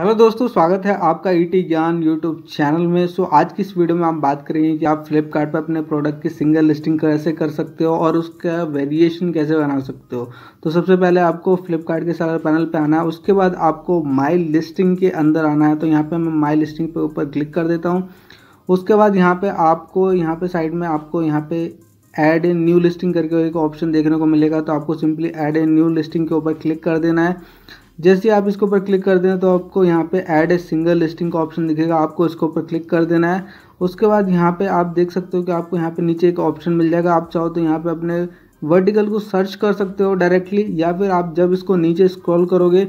hello दोस्तों स्वागत है आपका E e T Gyan YouTube channel में सो आज की इस वीडियो में हम बात करेंगे कि आप फ्लिपकार्ट पर अपने प्रोडक्ट की सिंगल लिस्टिंग कैसे कर सकते हो और उसका वेरिएशन कैसे बना सकते हो तो सबसे पहले आपको फ्लिपकार्ट के सारे पैनल पे आना है उसके बाद आपको माई लिस्टिंग के अंदर आना है तो यहाँ पर मैं माई लिस्टिंग के ऊपर क्लिक कर देता हूँ उसके बाद यहाँ पर आपको यहाँ पर साइड में आपको यहाँ पे एड ए न्यू लिस्टिंग करके एक ऑप्शन देखने को मिलेगा तो आपको simply add a new listing के ऊपर क्लिक कर देना है जैसे आप इसके ऊपर क्लिक कर दें तो आपको यहाँ पे ऐड ए सिंगल लिस्टिंग का ऑप्शन दिखेगा आपको इसके ऊपर क्लिक कर देना है उसके बाद यहाँ पे आप देख सकते हो कि आपको यहाँ पे नीचे एक ऑप्शन मिल जाएगा आप चाहो तो यहाँ पे अपने वर्टिकल को सर्च कर सकते हो डायरेक्टली या फिर आप जब इसको नीचे स्क्रॉल करोगे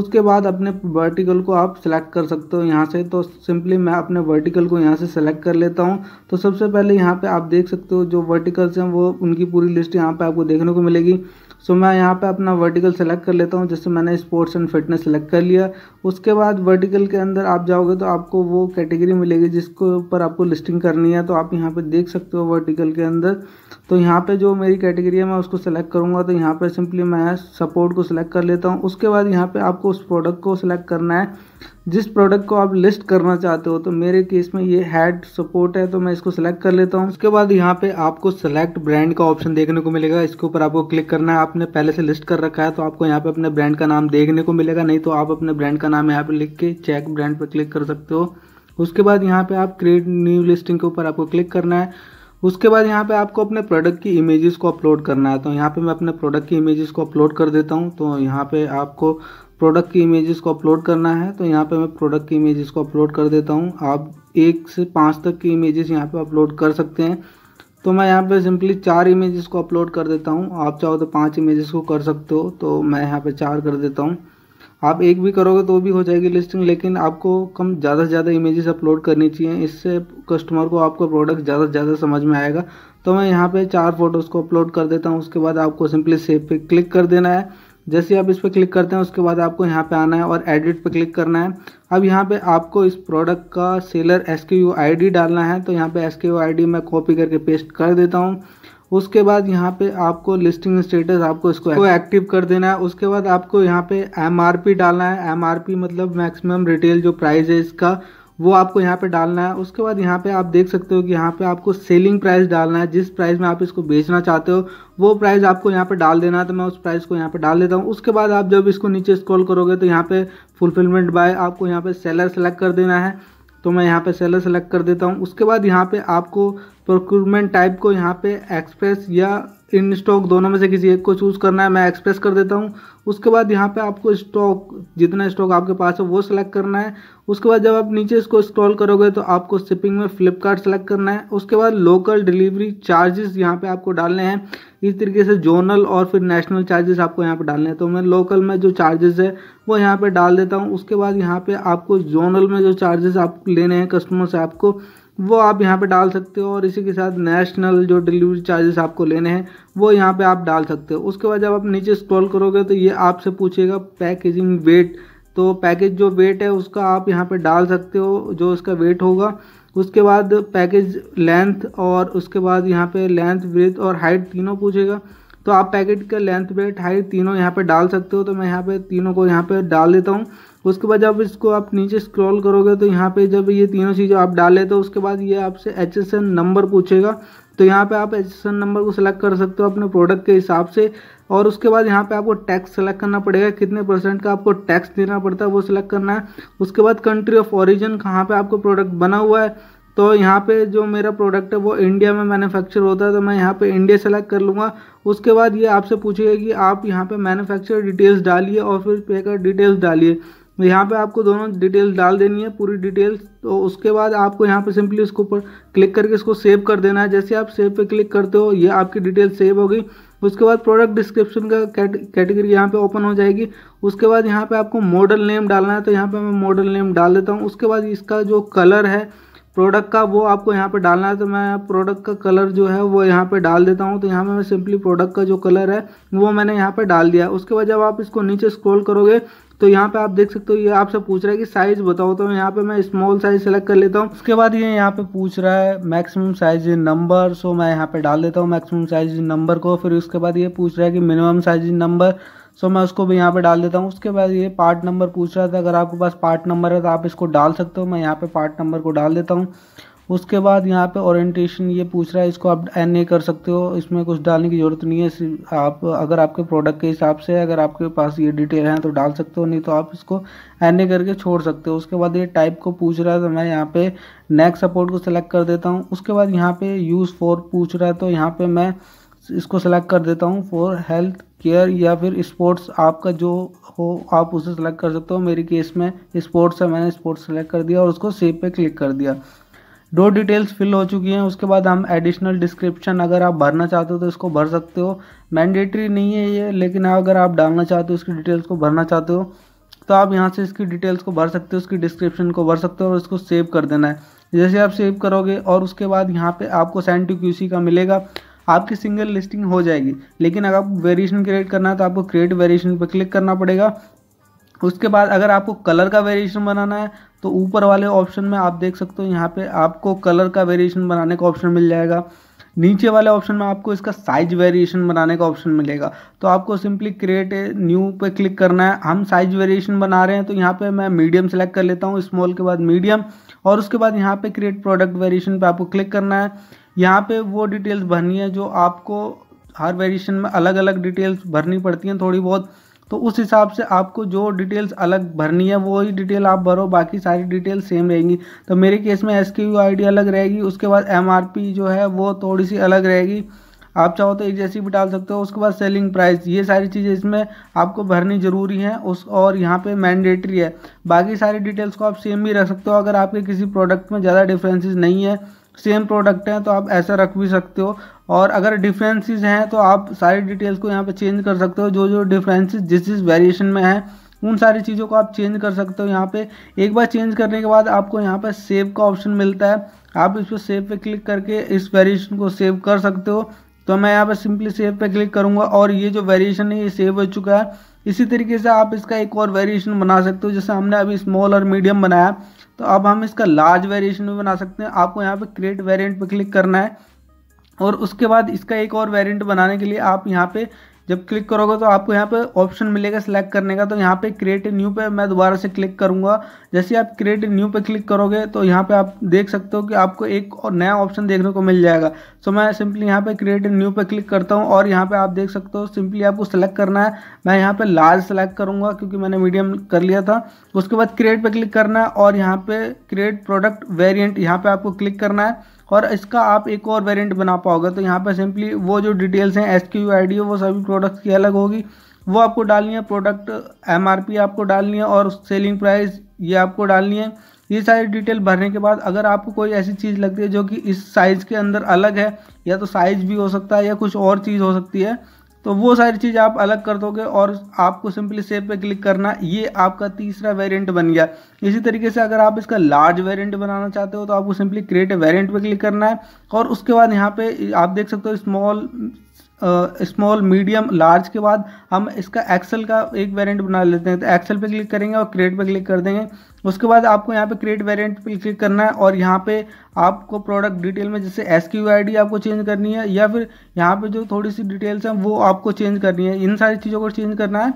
उसके बाद अपने वर्टिकल को आप सेलेक्ट कर सकते हो यहाँ से तो सिंपली मैं अपने वर्टिकल को यहाँ से सेलेक्ट कर लेता हूँ तो सबसे पहले यहाँ पे आप देख सकते हो जो वर्टिकल्स हैं वो उनकी पूरी लिस्ट यहाँ पे आपको देखने को मिलेगी सो so, मैं यहाँ पे अपना वर्टिकल सेलेक्ट कर लेता हूँ जैसे मैंने स्पोर्ट्स एंड फिटनेस सेलेक्ट कर लिया उसके बाद वर्टिकल के अंदर आप जाओगे तो आपको वो कैटेगरी मिलेगी जिसको ऊपर आपको लिस्टिंग करनी है तो आप यहाँ पे देख सकते हो वर्टिकल के अंदर तो यहाँ पे जो मेरी कैटेगरी है मैं उसको सेलेक्ट करूँगा तो यहाँ पे सिंपली मैं सपोर्ट को सिलेक्ट कर लेता हूँ उसके बाद यहाँ पे आपको उस प्रोडक्ट को सिलेक्ट करना है जिस प्रोडक्ट को आप लिस्ट करना चाहते हो तो मेरे केस में ये हेड सपोर्ट है तो मैं इसको सिलेक्ट कर लेता हूँ उसके बाद यहाँ पे आपको सेलेक्ट ब्रांड का ऑप्शन देखने को मिलेगा इसके ऊपर आपको क्लिक करना है आपने पहले से लिस्ट कर रखा है तो आपको यहाँ पे अपने ब्रांड का नाम देखने को मिलेगा नहीं तो आप अपने ब्रांड का नाम यहाँ पे लिख के चेक ब्रांड पर क्लिक कर सकते हो उसके बाद यहाँ पे आप क्रिएट न्यू लिस्टिंग के ऊपर आपको क्लिक करना है उसके बाद यहाँ पे आपको अपने प्रोडक्ट की इमेजेस को अपलोड करना है तो यहाँ पे मैं अपने प्रोडक्ट की इमेजेस को अपलोड कर देता हूँ तो यहाँ पे आपको प्रोडक्ट की इमेजेस को अपलोड करना है तो यहाँ पे मैं प्रोडक्ट की इमेजेस को अपलोड कर देता हूँ आप एक से पाँच तक की इमेजेस यहाँ पे अपलोड कर सकते हैं तो मैं यहाँ पे सिंपली चार इमेजेस को अपलोड कर देता हूँ आप चाहो तो पाँच इमेजेस को कर सकते हो तो मैं यहाँ पर चार कर देता हूँ आप एक भी करोगे तो भी हो जाएगी लिस्टिंग लेकिन आपको कम ज़्यादा से ज़्यादा इमेजेस अपलोड करनी चाहिए इससे कस्टमर को आपका प्रोडक्ट ज़्यादा से ज़्यादा समझ में आएगा तो मैं यहाँ पे चार फोटोज़ को अपलोड कर देता हूँ उसके बाद आपको सिंपली सेव पे क्लिक कर देना है जैसे आप इस पर क्लिक करते हैं उसके बाद आपको यहाँ पर आना है और एडिट पर क्लिक करना है अब यहाँ पर आपको इस प्रोडक्ट का सेलर एस के डालना है तो यहाँ पर एस के मैं कॉपी करके पेस्ट कर देता हूँ उसके बाद यहाँ पे आपको लिस्टिंग स्टेटस आपको इसको एक्टिव कर देना है उसके बाद आपको यहाँ पे एमआरपी डालना है एमआरपी मतलब मैक्सिमम रिटेल जो प्राइस है इसका वो आपको यहाँ पे डालना है उसके बाद यहाँ पे आप देख सकते हो कि यहाँ पे आपको सेलिंग प्राइस डालना है जिस प्राइस में आप इसको बेचना चाहते हो वो प्राइस आपको यहाँ पे डाल देना है तो मैं उस प्राइस को यहाँ पे डाल देता हूँ उसके बाद आप जब इसको नीचे स्क्रॉल करोगे तो यहाँ पे फुलफिलमेंट बाय आपको यहाँ पे सेलर सेलेक्ट कर देना है तो मैं यहाँ पे सेलर सेलेक्ट कर देता हूँ उसके बाद यहाँ पे आपको प्रोक्यूरमेंट टाइप को यहाँ पे एक्सप्रेस या इन स्टॉक दोनों में से किसी एक को चूज़ करना है मैं एक्सप्रेस कर देता हूँ उसके बाद यहाँ पे आपको स्टॉक जितना स्टॉक आपके पास है वो सिलेक्ट करना है उसके बाद जब आप नीचे इसको स्क्रॉल करोगे तो आपको शिपिंग में फ्लिपकार्ट सेलेक्ट करना है उसके बाद लोकल डिलीवरी चार्जेस यहाँ पे आपको डालने हैं इस तरीके से जोनल और फिर नेशनल चार्जेस आपको यहाँ पे डालने हैं तो मैं लोकल में जो चार्जेस है वो यहाँ पर डाल देता हूँ उसके बाद यहाँ पर आपको जोनल में जो चार्जेस आप लेने हैं कस्टमर से आपको वो आप यहाँ पे डाल सकते हो और इसी के साथ नेशनल जो डिलीवरी चार्जेस आपको लेने हैं वो यहाँ पे आप डाल सकते हो उसके बाद जब आप नीचे स्क्रॉल करोगे तो ये आपसे पूछेगा पैकेजिंग वेट तो पैकेज जो वेट है उसका आप यहाँ पे डाल सकते हो जो उसका वेट होगा उसके बाद पैकेज लेंथ और उसके बाद यहाँ पर लेंथ ब्रेथ और हाइट तीनों पूछेगा तो आप पैकेट का लेंथ वेट हाइट तीनों यहाँ पर डाल सकते हो तो मैं यहाँ पर तीनों को यहाँ पर डाल देता हूँ उसके बाद जब इसको आप नीचे स्क्रॉल करोगे तो यहाँ पे जब ये तीनों चीज़ें आप डालें तो उसके बाद ये आपसे एच नंबर पूछेगा तो यहाँ पे आप एच नंबर को सिलेक्ट कर सकते हो अपने प्रोडक्ट के हिसाब से और उसके बाद यहाँ पे आपको टैक्स सेलेक्ट करना पड़ेगा कितने परसेंट का आपको टैक्स देना पड़ता है वो सिलेक्ट करना है उसके बाद कंट्री ऑफ ऑरिजन कहाँ पर आपको प्रोडक्ट बना हुआ है तो यहाँ पे जो मेरा प्रोडक्ट है वो इंडिया में मैन्युफैक्चर होता है तो मैं यहाँ पे इंडिया सेलेक्ट कर लूँगा उसके बाद ये आपसे पूछेगा कि आप यहाँ पे मैन्युफैक्चर डिटेल्स डालिए और फिर पे का डिटेल्स डालिए तो यहाँ पे आपको दोनों डिटेल डाल देनी है पूरी डिटेल तो उसके बाद आपको यहाँ पे सिंपली इसको ऊपर क्लिक करके इसको सेव कर देना है जैसे आप सेव पे क्लिक करते हो ये आपकी डिटेल सेव हो गई उसके बाद प्रोडक्ट डिस्क्रिप्शन का कैटेगरी यहाँ पे ओपन हो जाएगी उसके बाद यहाँ पे आपको मॉडल नेम डालना है तो यहाँ पर मैं मॉडल नेम डाल देता हूँ उसके बाद इसका जो कलर है प्रोडक्ट का वो आपको यहाँ पर डालना है तो मैं प्रोडक्ट का कलर जो है वो यहाँ पर डाल देता हूँ तो यहाँ पे मैं सिंपली प्रोडक्ट का जो कलर है वो मैंने यहाँ पर डाल दिया उसके बाद जब आप इसको नीचे स्क्रॉल करोगे तो यहाँ पे आप देख सकते हो ये आपसे पूछ रहा है कि साइज बताओ तो यहाँ पे मैं स्मॉल साइज सेलेक्ट कर लेता हूँ उसके बाद ये यहाँ पे पूछ रहा है मैक्सिमम साइज नंबर सो मैं यहाँ पे डाल देता हूँ मैक्सिमम साइज नंबर को फिर उसके बाद ये पूछ रहा है कि मिनिमम साइज नंबर सो मैं उसको भी यहाँ पे डाल देता हूँ उसके बाद ये पार्ट नंबर पूछ रहा था अगर आपके पास पार्ट नंबर है तो आप इसको डाल सकते हो मैं यहाँ पे पार्ट नंबर को डाल देता हूँ उसके बाद यहाँ पे ओरिएंटेशन ये पूछ रहा है इसको आप एन ए कर सकते हो इसमें कुछ डालने की ज़रूरत नहीं है आप अगर आपके प्रोडक्ट के हिसाब से अगर आपके पास ये डिटेल है तो डाल सकते हो नहीं तो आप इसको एन ए करके छोड़ सकते हो उसके बाद ये टाइप को पूछ रहा है तो मैं यहाँ पे नेक्स्ट सपोर्ट को सिलेक्ट कर देता हूँ उसके बाद यहाँ पे यूज़ फॉर पूछ रहा है तो यहाँ पर मैं इसको सेलेक्ट कर देता हूँ फॉर हेल्थ केयर या फिर स्पोर्ट्स आपका जो हो आप उसे सेलेक्ट कर सकते हो मेरी केस में स्पोर्ट्स है मैंने स्पोर्ट्स सेलेक्ट कर दिया और उसको सेव पे क्लिक कर दिया दो डिटेल्स फिल हो चुकी हैं उसके बाद हम एडिशनल डिस्क्रिप्शन अगर आप भरना चाहते हो तो इसको भर सकते हो मैंडेटरी नहीं है ये लेकिन अगर आप डालना चाहते हो उसकी डिटेल्स को भरना चाहते हो तो आप यहाँ से इसकी डिटेल्स को भर सकते हो उसकी डिस्क्रिप्शन को भर सकते हो और इसको सेव कर देना है जैसे आप सेव करोगे और उसके बाद यहाँ पे आपको सेंड टू क्यूसी का मिलेगा आपकी सिंगल लिस्टिंग हो जाएगी लेकिन अगर आप वेरिएशन क्रिएट करना है तो आपको क्रिएट वेरिएशन पर क्लिक करना पड़ेगा उसके बाद अगर आपको कलर का वेरिएशन बनाना है तो ऊपर वाले ऑप्शन में आप देख सकते हो यहाँ पे आपको कलर का वेरिएशन बनाने का ऑप्शन मिल जाएगा नीचे वाले ऑप्शन में आपको इसका साइज वेरिएशन बनाने का ऑप्शन मिलेगा तो आपको सिंपली क्रिएट न्यू पे क्लिक करना है हम साइज वेरिएशन बना रहे हैं तो यहाँ पे मैं मीडियम सेलेक्ट कर लेता हूँ स्मॉल के बाद मीडियम और उसके बाद यहाँ पे क्रिएट प्रोडक्ट वेरिएशन पे आपको क्लिक करना है यहाँ पे वो डिटेल्स भरनी है जो आपको हर वेरिएशन में अलग अलग डिटेल्स भरनी पड़ती हैं थोड़ी बहुत तो उस हिसाब से आपको जो डिटेल्स अलग भरनी है वही डिटेल आप भरो बाकी सारी डिटेल सेम रहेंगी तो मेरे केस में एस क्यू आई अलग रहेगी उसके बाद एम जो है वो थोड़ी सी अलग रहेगी आप चाहो तो एक जैसी भी डाल सकते हो उसके बाद सेलिंग प्राइस ये सारी चीज़ें इसमें आपको भरनी ज़रूरी हैं उस और यहाँ पे मैंडेटरी है बाकी सारी डिटेल्स को आप सेम भी रख सकते हो अगर आपके किसी प्रोडक्ट में ज़्यादा डिफरेंसेस नहीं है सेम प्रोडक्ट हैं तो आप ऐसा रख भी सकते हो और अगर डिफरेंसेस हैं तो आप सारी डिटेल्स को यहाँ पे चेंज कर सकते हो जो जो डिफरेंसेस जिस जिस वेरिएशन में है उन सारी चीज़ों को आप चेंज कर सकते हो यहाँ पे एक बार चेंज करने के बाद आपको यहाँ पर सेव का ऑप्शन मिलता है आप इस पर सेव पे क्लिक करके इस वेरिएशन को सेव कर सकते हो तो मैं यहाँ पर सिंपली सेव पे क्लिक करूँगा और ये जो वेरिएशन है ये सेव हो चुका है इसी तरीके से आप इसका एक और वेरिएशन बना सकते हो जैसे हमने अभी स्मॉल और मीडियम बनाया तो अब हम इसका लार्ज वेरिएशन भी बना सकते हैं आपको यहाँ पे क्रिएट वेरिएंट पे क्लिक करना है और उसके बाद इसका एक और वेरिएंट बनाने के लिए आप यहाँ पे जब क्लिक करोगे तो आपको यहाँ पे ऑप्शन मिलेगा सिलेक्ट करने का तो यहाँ पे क्रिएट न्यू पे मैं दोबारा से क्लिक करूँगा जैसे आप क्रिएट न्यू पे क्लिक करोगे तो यहाँ पे आप देख सकते हो कि आपको एक और नया ऑप्शन देखने को मिल जाएगा सो मैं सिंपली यहाँ पे क्रिएट न्यू पे क्लिक करता हूँ और यहाँ पर आप देख सकते हो सिंपली आपको सेलेक्ट करना है मैं यहाँ पर लार्ज सेलेक्ट करूँगा क्योंकि मैंने मीडियम कर लिया था उसके बाद क्रिएट पर क्लिक करना है और यहाँ पर क्रिएट प्रोडक्ट वेरियंट यहाँ पर आपको क्लिक करना है और इसका आप एक और वेरिएंट बना पाओगे तो यहाँ पर सिंपली वो जो डिटेल्स हैं एस क्यू आई डी वो सभी प्रोडक्ट्स की अलग होगी वो आपको डालनी है प्रोडक्ट एम आर पी आपको डालनी है और सेलिंग प्राइस ये आपको डालनी है ये सारी डिटेल भरने के बाद अगर आपको कोई ऐसी चीज़ लगती है जो कि इस साइज़ के अंदर अलग है या तो साइज़ भी हो सकता है या कुछ और चीज़ हो सकती है तो वो सारी चीज़ आप अलग कर दोगे और आपको सिंपली सेव पे क्लिक करना ये आपका तीसरा वेरिएंट बन गया इसी तरीके से अगर आप इसका लार्ज वेरिएंट बनाना चाहते हो तो आपको सिंपली क्रिएट वेरिएंट पे क्लिक करना है और उसके बाद यहाँ पे आप देख सकते हो स्मॉल स्मॉल मीडियम लार्ज के बाद हम इसका एक्सेल का एक वेरिएंट बना लेते हैं तो एक्सेल पे क्लिक करेंगे और क्रिएट पे क्लिक कर देंगे उसके बाद आपको यहाँ पे क्रिएट वेरिएंट पे क्लिक करना है और यहाँ पे आपको प्रोडक्ट डिटेल में जैसे एस क्यू आई डी आपको चेंज करनी है या फिर यहाँ पे जो थोड़ी सी डिटेल्स हैं वो आपको चेंज करनी है इन सारी चीज़ों को चेंज करना है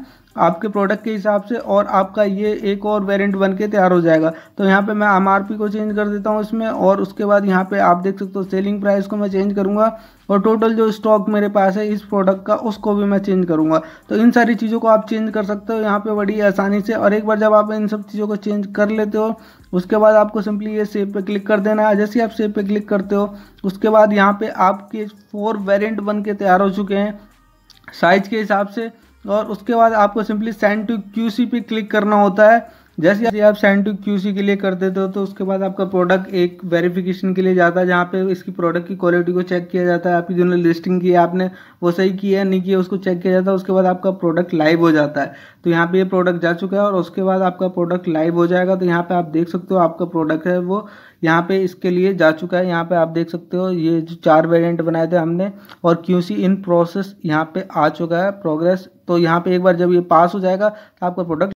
आपके प्रोडक्ट के हिसाब से और आपका ये एक और वेरिएंट बन के तैयार हो जाएगा तो यहाँ पे मैं एम को चेंज कर देता हूँ इसमें और उसके बाद यहाँ पे आप देख सकते हो सेलिंग प्राइस को मैं चेंज करूँगा और टोटल जो स्टॉक मेरे पास है इस प्रोडक्ट का उसको भी मैं चेंज करूँगा तो इन सारी चीज़ों को आप चेंज कर सकते हो यहाँ पे बड़ी आसानी से और एक बार जब आप इन सब चीज़ों को चेंज कर लेते हो उसके बाद आपको सिंपली ये सेव पे क्लिक कर देना है जैसे ही आप सेव पे क्लिक करते हो उसके बाद यहाँ पे आपके फोर वेरियंट बन के तैयार हो चुके हैं साइज के हिसाब से और उसके बाद आपको सिंपली सेंड टू क्यू पे क्लिक करना होता है जैसे यदि आप सेंड टू क्यूसी के लिए कर देते हो तो उसके बाद आपका प्रोडक्ट एक वेरिफिकेशन के लिए जाता है जहाँ पे इसकी प्रोडक्ट की क्वालिटी को चेक किया जाता है आपकी जो लिस्टिंग की है आपने वो सही किया है नहीं किया उसको चेक किया जाता है उसके बाद आपका प्रोडक्ट लाइव हो जाता है तो यहाँ पे ये प्रोडक्ट जा चुका है और उसके बाद आपका प्रोडक्ट लाइव हो जाएगा तो यहाँ पर आप देख सकते हो आपका प्रोडक्ट है वो यहाँ पे इसके लिए जा चुका है यहाँ पे आप देख सकते हो ये जो चार वेरिएंट बनाए थे हमने और क्यू इन प्रोसेस यहाँ पे आ चुका है प्रोग्रेस तो यहाँ पे एक बार जब ये पास हो जाएगा तो आपका प्रोडक्ट